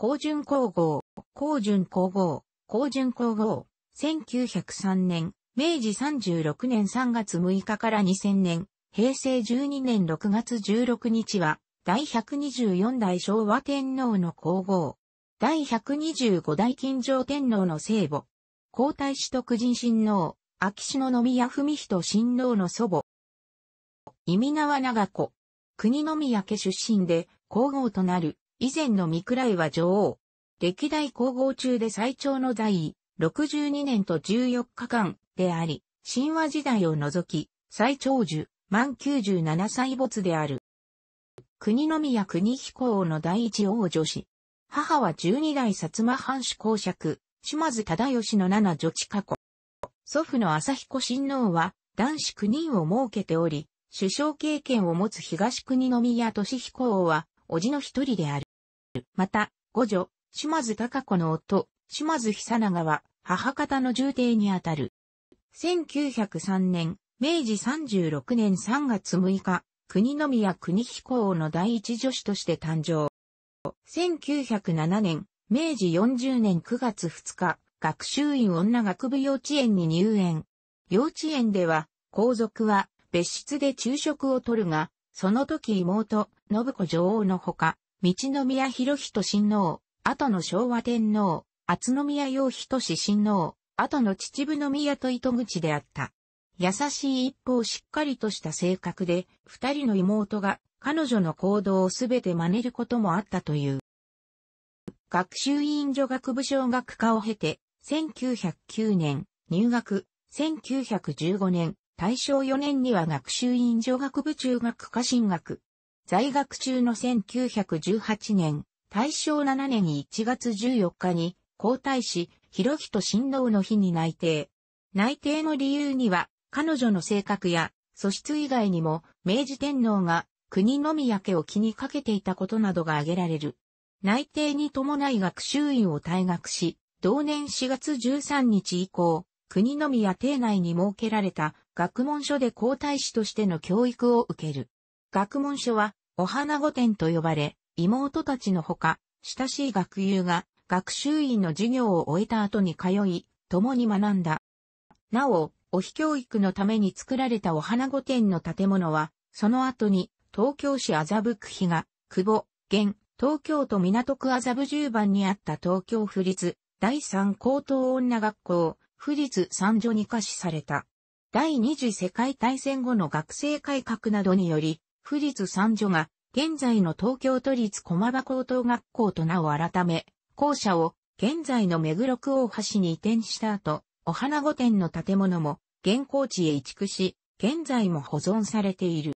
高順皇后、高順皇后、高順皇后、1903年、明治36年3月6日から2000年、平成12年6月16日は、第124代昭和天皇の皇后、第125代金城天皇の聖母、皇太子徳人親王、秋篠宮文人親王の祖母、意味縄長子、国宮家出身で皇后となる以前のミクライは女王。歴代皇后中で最長の在位、62年と14日間であり、神話時代を除き、最長寿、満97歳没である。国宮国彦王の第一王女子。母は十二代薩摩藩主公爵、島津忠義の七女地過去。祖父の朝彦親王は男子9人を設けており、首相経験を持つ東国宮俊彦王は、叔父の一人である。また、五女、島津貴子の夫、島津久永は、母方の重帝にあたる。1903年、明治36年3月6日、国宮国彦王の第一女子として誕生。1907年、明治40年9月2日、学習院女学部幼稚園に入園。幼稚園では、皇族は別室で昼食をとるが、その時妹、信子女王のほか、道宮博人親王、後の昭和天皇、厚宮洋氏親王、後の秩父宮と糸口であった。優しい一方しっかりとした性格で、二人の妹が彼女の行動をすべて真似ることもあったという。学習院女学部小学科を経て、1909年入学、1915年、大正4年には学習院女学部中学科進学、在学中の1918年、大正7年に1月14日に皇太子、広人親王の日に内定。内定の理由には、彼女の性格や素質以外にも、明治天皇が国の宮家を気にかけていたことなどが挙げられる。内定に伴い学習院を退学し、同年4月13日以降、国の宮邸内に設けられた学問所で皇太子としての教育を受ける。学問所はお花御殿と呼ばれ、妹たちのほか、親しい学友が学習院の授業を終えた後に通い、共に学んだ。なお、お非教育のために作られたお花御殿の建物は、その後に東京市麻布区比が、久保、現、東京都港区麻布十番にあった東京府立第三高等女学校、府立三女に可しされた。第二次世界大戦後の学生改革などにより、府立三女が、現在の東京都立駒場高等学校と名を改め、校舎を現在の目黒区大橋に移転した後、お花御殿の建物も現行地へ移築し、現在も保存されている。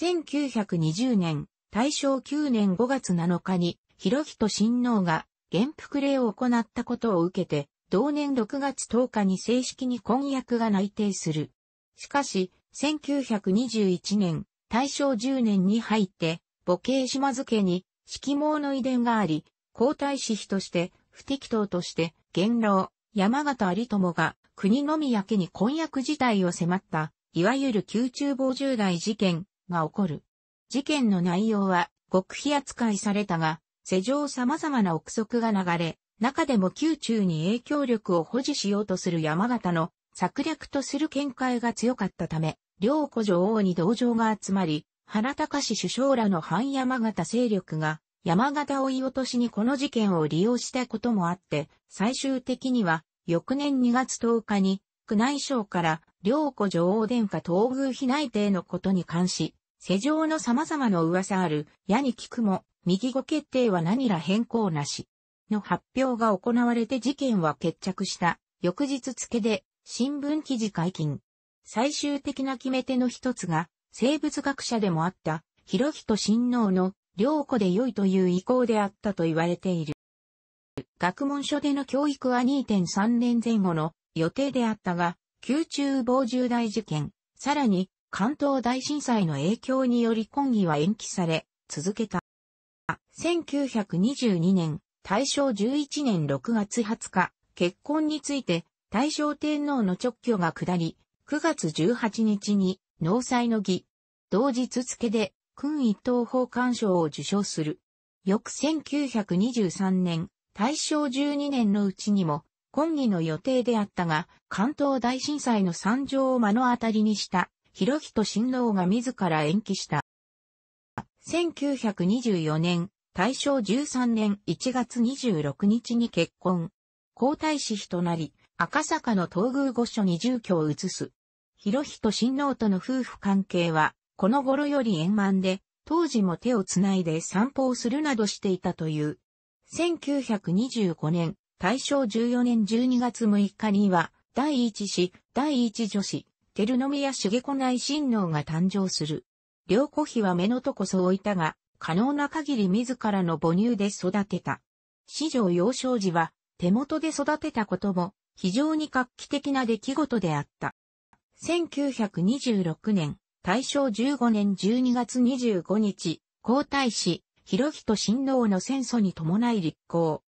1920年、大正9年5月7日に、広人親王が原服礼を行ったことを受けて、同年6月10日に正式に婚約が内定する。しかし、1921年、大正10年に入って、母系島津家に色毛の遺伝があり、皇太子妃として不適当として、元老、山形有友が国の宮家に婚約事態を迫った、いわゆる宮中防重大事件が起こる。事件の内容は極秘扱いされたが、世上様々な憶測が流れ、中でも宮中に影響力を保持しようとする山形の策略とする見解が強かったため、両古女王に同情が集まり、原隆首相らの反山形勢力が山形追い落としにこの事件を利用したこともあって、最終的には翌年2月10日に宮内省から両子女王殿下東宮妃内定のことに関し、世上の様々の噂ある、矢に聞くも、右後決定は何ら変更なし。の発表が行われて事件は決着した。翌日付で、新聞記事解禁。最終的な決め手の一つが、生物学者でもあった、広人親王の、良子で良いという意向であったと言われている。学問書での教育は2.3年前後の予定であったが、宮中防重大事件、さらに関東大震災の影響により婚議は延期され、続けた。1922年、大正11年6月20日、結婚について、大正天皇の直居が下り、9月18日に納采の儀、同日付で、君一等法官賞を受賞する。翌1923年、大正12年のうちにも、今儀の予定であったが、関東大震災の惨状を目の当たりにした、広人親王が自ら延期した。1924年、大正13年1月26日に結婚。皇太子妃となり、赤坂の東宮御所に住居を移す。広仁親王との夫婦関係は、この頃より円満で、当時も手をつないで散歩をするなどしていたという。1925年、大正14年12月6日には、第一子、第一女子、照宮茂子内親王が誕生する。両子妃は目のとこそ置いたが、可能な限り自らの母乳で育てた。四条幼少時は手元で育てたことも非常に画期的な出来事であった。1926年、大正15年12月25日、皇太子、広人親王の戦争に伴い立候。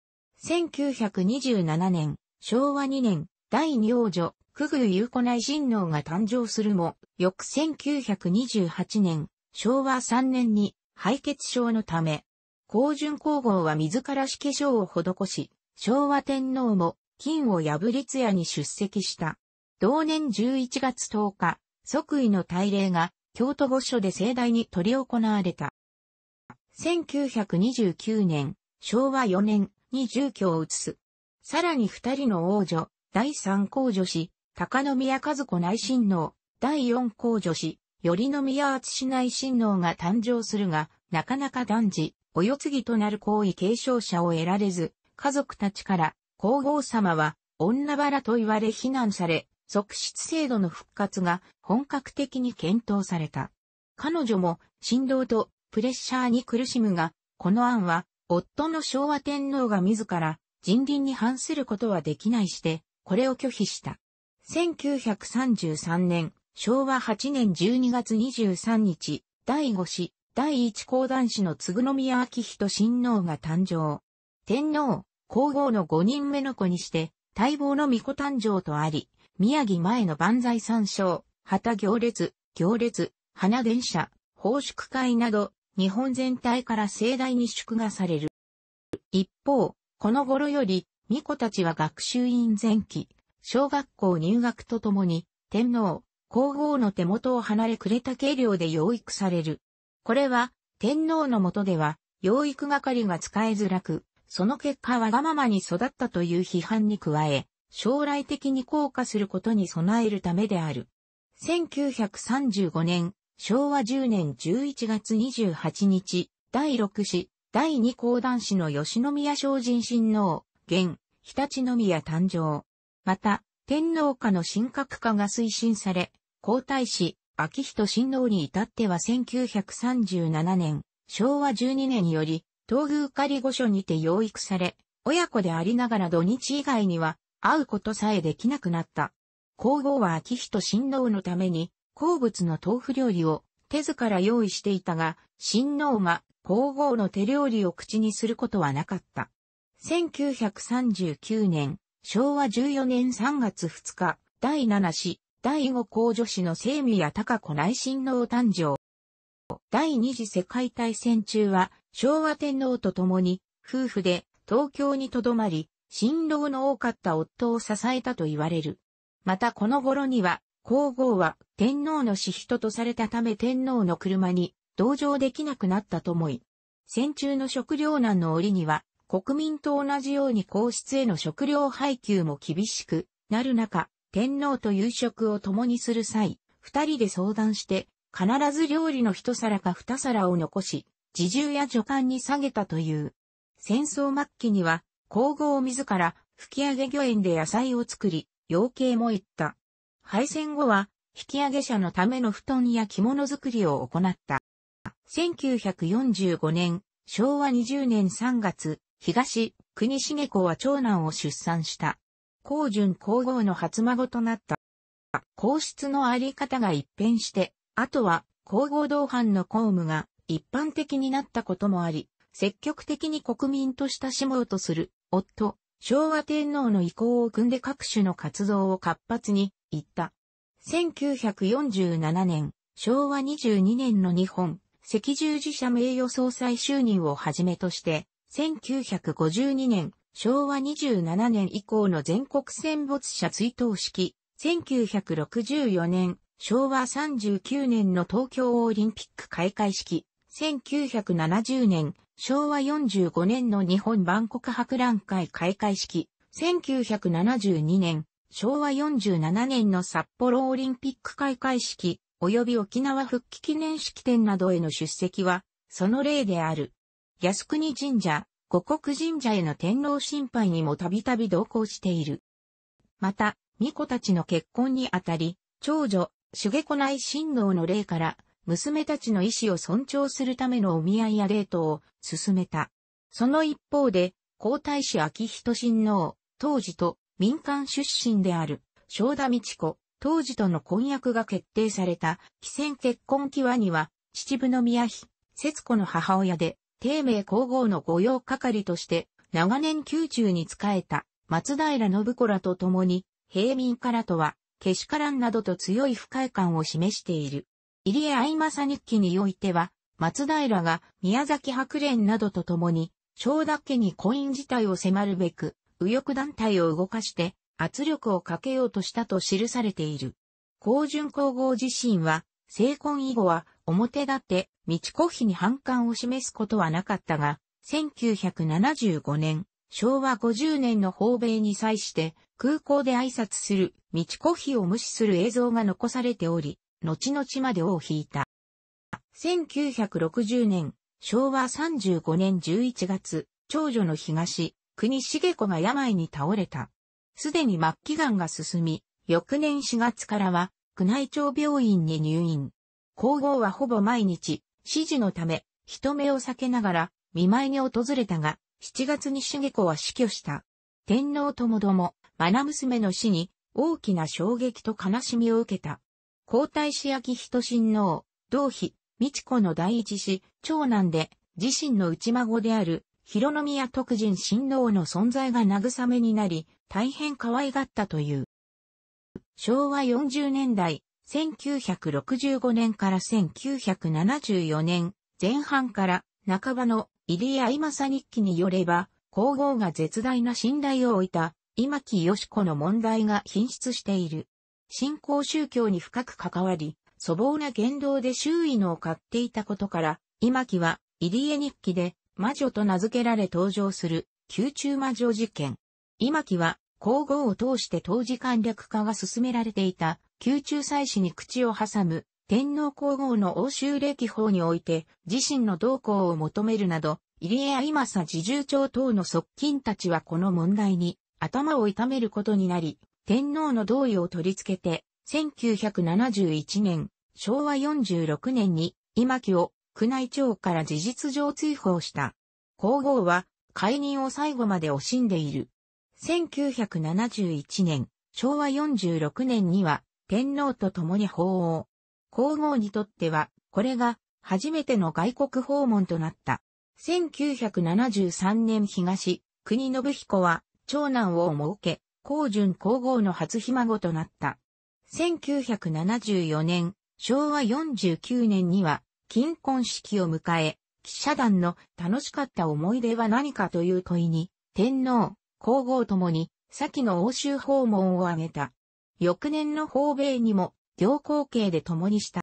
1927年、昭和2年、第二王女、久久有子内親王が誕生するも、翌1928年、昭和3年に、敗血症のため、高順皇后は自ら死化粧を施し、昭和天皇も、金を破り通夜に出席した。同年11月10日、即位の大礼が京都御所で盛大に取り行われた。1929年、昭和4年に住居を移す。さらに二人の王女、第三皇女子、高宮和子内親王、第四皇女子、頼宮厚内親王が誕生するが、なかなか男児、お世継ぎとなる皇位継承者を得られず、家族たちから、皇后様は、女腹と言われ非難され、即室制度の復活が本格的に検討された。彼女も振動とプレッシャーに苦しむが、この案は夫の昭和天皇が自ら人倫に反することはできないして、これを拒否した。1933年、昭和8年12月23日、第5子、第1講談子の嗣宮明人親王が誕生。天皇、皇后の5人目の子にして、待望の巫女誕生とあり、宮城前の万歳三章、旗行列、行列、花電車、奉祝会など、日本全体から盛大に祝賀される。一方、この頃より、巫女たちは学習院前期、小学校入学とともに、天皇、皇后の手元を離れくれた計量で養育される。これは、天皇の下では、養育係が使えづらく、その結果わがままに育ったという批判に加え、将来的に降下することに備えるためである。1935年、昭和10年11月28日、第6子、第2講談師の吉宮精進親王、現、日立宮誕生。また、天皇家の神格化が推進され、皇太子、秋仁親王に至っては1937年、昭和12年より、東宮仮御所にて養育され、親子でありながら土日以外には、会うことさえできなくなった。皇后は秋人親王のために、好物の豆腐料理を手ずから用意していたが、親王が皇后の手料理を口にすることはなかった。1939年、昭和14年3月2日、第7子、第5皇女子の生宮高子内親王誕生。第二次世界大戦中は、昭和天皇と共に、夫婦で東京に留まり、辛労の多かった夫を支えたと言われる。またこの頃には、皇后は天皇の死人とされたため天皇の車に同乗できなくなったと思い。戦中の食糧難の折には、国民と同じように皇室への食糧配給も厳しくなる中、天皇と夕食を共にする際、二人で相談して、必ず料理の一皿か二皿を残し、自重や助官に下げたという。戦争末期には、皇后自ら吹き上げ御苑で野菜を作り、養鶏も行った。敗戦後は、引き上げ者のための布団や着物作りを行った。1945年、昭和20年3月、東、国重子は長男を出産した。皇順皇后の初孫となった。皇室のあり方が一変して、あとは皇后同伴の公務が一般的になったこともあり、積極的に国民と親しもうとする夫、昭和天皇の意向を組んで各種の活動を活発に行った。1947年、昭和22年の日本、赤十字社名誉総裁就任をはじめとして、1952年、昭和27年以降の全国戦没者追悼式、1964年、昭和39年の東京オリンピック開会式、1970年、昭和45年の日本万国博覧会開会式、1972年、昭和47年の札幌オリンピック開会式、及び沖縄復帰記念式典などへの出席は、その例である。靖国神社、五国神社への天皇心配にもたびたび同行している。また、巫女たちの結婚にあたり、長女、主下子内親王の例から、娘たちの意思を尊重するためのお見合いやデートを進めた。その一方で、皇太子秋仁親王、当時と民間出身である、正田道子、当時との婚約が決定された、既戦結婚際には、秩父宮妃、節子の母親で、帝名皇后の御用係として、長年宮中に仕えた、松平信子らと共に、平民からとは、けしからんなどと強い不快感を示している。入江愛正日記においては、松平が宮崎白蓮などと共に、正田家に婚姻自体を迫るべく、右翼団体を動かして圧力をかけようとしたと記されている。高順皇后自身は、成婚以後は表立って道子妃に反感を示すことはなかったが、1975年、昭和50年の訪米に際して空港で挨拶する道子妃を無視する映像が残されており、後々まで尾を引いた。1960年、昭和35年11月、長女の東、国重子が病に倒れた。すでに末期癌が進み、翌年4月からは、宮内庁病院に入院。皇后はほぼ毎日、指示のため、人目を避けながら、見舞いに訪れたが、7月に重子は死去した。天皇ともども、愛娘の死に、大きな衝撃と悲しみを受けた。皇太子昭人親王、同妃、美智子の第一子、長男で、自身の内孫である、広宮徳人親王の存在が慰めになり、大変可愛がったという。昭和40年代、1965年から1974年前半から半ばの入谷今さ日記によれば、皇后が絶大な信頼を置いた今木義子の問題が品質している。信仰宗教に深く関わり、粗暴な言動で周囲のを買っていたことから、今木は、入江日記で、魔女と名付けられ登場する、宮中魔女事件。今木は、皇后を通して当時簡略化が進められていた、宮中祭祀に口を挟む、天皇皇后の欧州歴法において、自身の同行を求めるなど、入江今さ侍従長等の側近たちはこの問題に頭を痛めることになり、天皇の同意を取り付けて、1971年、昭和46年に、今木を宮内庁から事実上追放した。皇后は、解任を最後まで惜しんでいる。1971年、昭和46年には、天皇と共に法王。皇后にとっては、これが、初めての外国訪問となった。1973年東、国信彦は、長男を設け、高順皇后の初ひ孫となった。1974年、昭和49年には、金婚式を迎え、記者団の楽しかった思い出は何かという問いに、天皇、皇后ともに、先の欧州訪問を挙げた。翌年の訪米にも、両後継で共にした。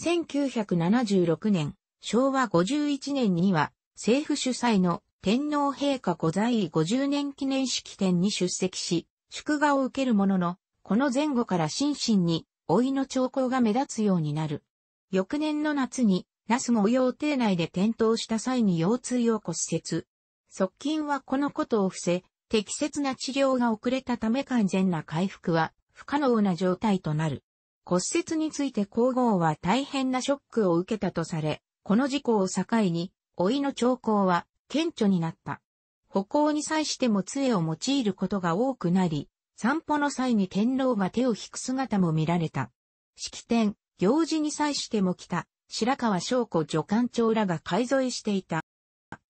1976年、昭和51年には、政府主催の天皇陛下御在位50年記念式典に出席し、祝賀を受けるものの、この前後から心身に、老いの兆候が目立つようになる。翌年の夏に、那須御用邸内で転倒した際に腰椎を骨折。側近はこのことを伏せ、適切な治療が遅れたため完全な回復は不可能な状態となる。骨折について皇后は大変なショックを受けたとされ、この事故を境に、老いの兆候は顕著になった。歩行に際しても杖を用いることが多くなり、散歩の際に天皇が手を引く姿も見られた。式典、行事に際しても来た、白川翔子助官長らが介添えしていた。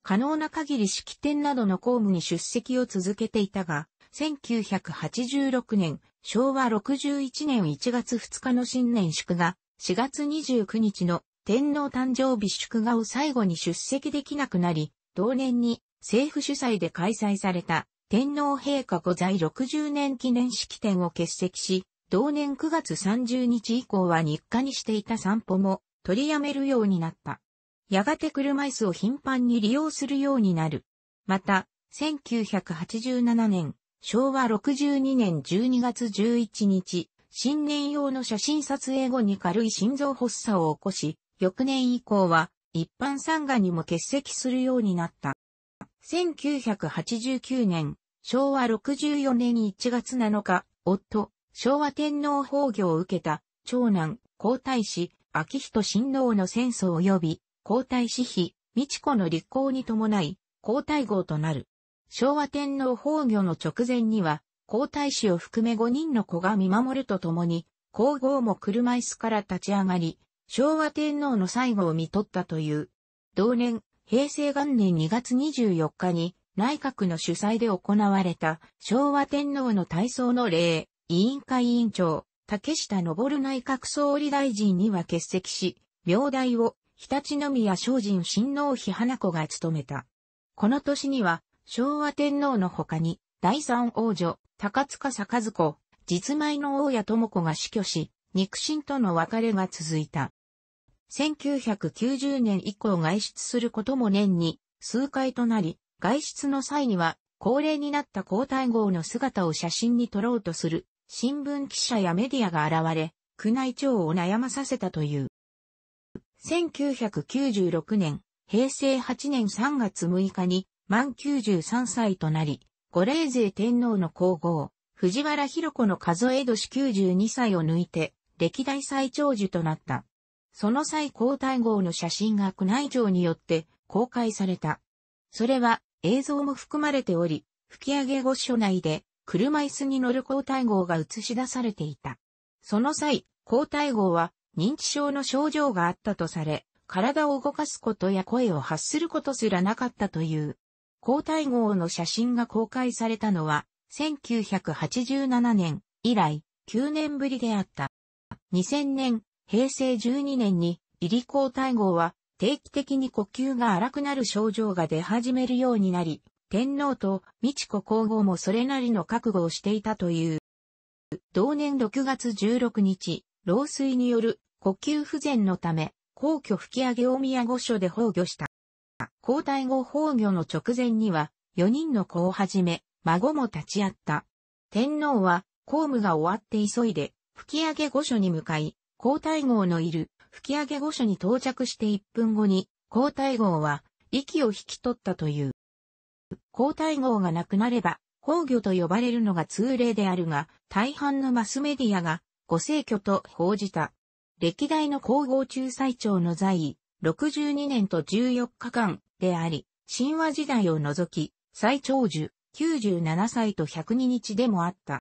可能な限り式典などの公務に出席を続けていたが、1986年、昭和61年1月2日の新年祝賀、4月29日の天皇誕生日祝賀を最後に出席できなくなり、同年に政府主催で開催された天皇陛下御在60年記念式典を欠席し、同年9月30日以降は日課にしていた散歩も取りやめるようになった。やがて車椅子を頻繁に利用するようになる。また、1987年、昭和62年12月11日、新年用の写真撮影後に軽い心臓発作を起こし、翌年以降は一般参賀にも欠席するようになった。1989年、昭和64年1月7日、夫、昭和天皇崩御を受けた、長男、皇太子、秋仁親王の戦争及び、皇太子妃、美智子の立候に伴い、皇太后となる。昭和天皇崩御の直前には、皇太子を含め5人の子が見守るとともに、皇后も車椅子から立ち上がり、昭和天皇の最後を見取ったという。同年、平成元年2月24日に内閣の主催で行われた昭和天皇の体操の礼、委員会委員長、竹下登内閣総理大臣には欠席し、名代を常陸宮精進親王妃花子が務めた。この年には昭和天皇の他に第三王女、高塚坂子、実米の大谷智子が死去し、肉親との別れが続いた。1990年以降外出することも年に数回となり、外出の際には高齢になった皇太后の姿を写真に撮ろうとする新聞記者やメディアが現れ、宮内庁を悩まさせたという。1996年、平成8年3月6日に満93歳となり、五霊勢天皇の皇后、藤原博子の数え年92歳を抜いて、歴代最長寿となった。その際皇太后の写真が宮内庁によって公開された。それは映像も含まれており、吹上御所内で車椅子に乗る皇太后が映し出されていた。その際、皇太后は認知症の症状があったとされ、体を動かすことや声を発することすらなかったという。皇太后の写真が公開されたのは、1987年以来9年ぶりであった。2000年、平成12年に、イリコー后号は、定期的に呼吸が荒くなる症状が出始めるようになり、天皇と美智子皇后もそれなりの覚悟をしていたという。同年6月16日、老衰による呼吸不全のため、皇居吹上大宮御所で崩御した。皇太后崩御の直前には、4人の子をはじめ、孫も立ち会った。天皇は、公務が終わって急いで、吹上御所に向かい、皇太后のいる吹上御所に到着して1分後に、皇太后は息を引き取ったという。皇太后が亡くなれば、皇御と呼ばれるのが通例であるが、大半のマスメディアが、ご聖居と報じた。歴代の皇后中最長の在位、62年と14日間であり、神話時代を除き、最長寿、97歳と102日でもあった。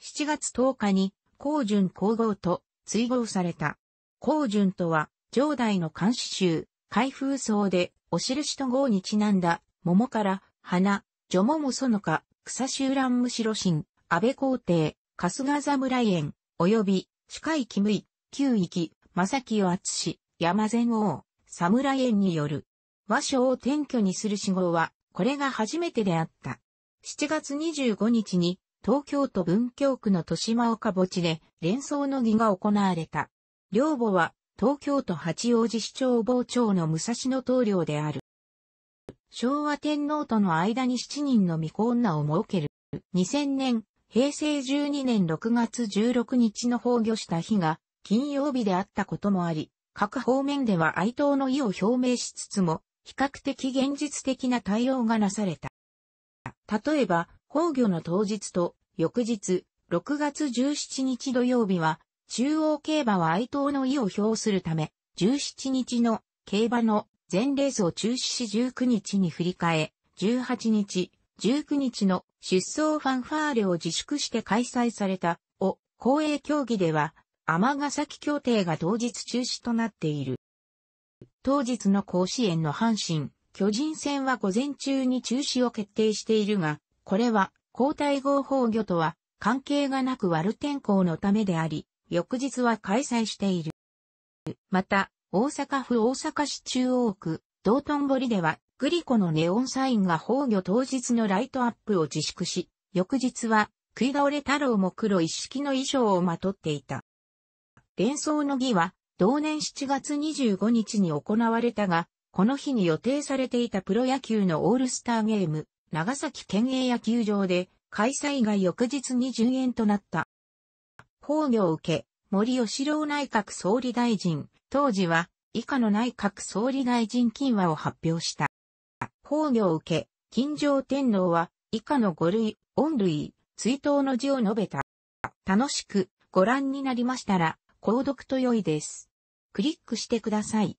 7月10日に、皇順皇后と追放された。高順とは、上代の監視集、開封層で、お印と号にちなんだ、桃から、花、女桃そのか、草集乱むしろ神、安倍皇帝、春日侍園、及び、司会木無イ、旧域、正清厚氏、山前王、侍園による。和書を転居にする死後は、これが初めてであった。7月25日に、東京都文京区の豊島岡墓地で連想の儀が行われた。両母は東京都八王子市長傍長の武蔵野棟梁である。昭和天皇との間に7人の未婚女を設ける。2000年、平成12年6月16日の崩御した日が金曜日であったこともあり、各方面では哀悼の意を表明しつつも、比較的現実的な対応がなされた。例えば、崩御の当日と翌日、6月17日土曜日は、中央競馬は哀悼の意を表するため、17日の競馬の全レースを中止し19日に振り替え、18日、19日の出走ファンファーレを自粛して開催された、を、公営競技では、尼崎協定が当日中止となっている。当日の甲子園の阪神、巨人戦は午前中に中止を決定しているが、これは交代后崩御とは関係がなく悪天候のためであり、翌日は開催している。また、大阪府大阪市中央区、道頓堀では、グリコのネオンサインが崩御当日のライトアップを自粛し、翌日は、食い倒れ太郎も黒一式の衣装をまとっていた。連想の儀は、同年7月25日に行われたが、この日に予定されていたプロ野球のオールスターゲーム、長崎県営野球場で開催が翌日に順延となった。崩御を受け、森吉郎内閣総理大臣、当時は以下の内閣総理大臣金和を発表した。崩御を受け、金城天皇は以下の五類、恩類、追悼の字を述べた。楽しくご覧になりましたら、購読と良いです。クリックしてください。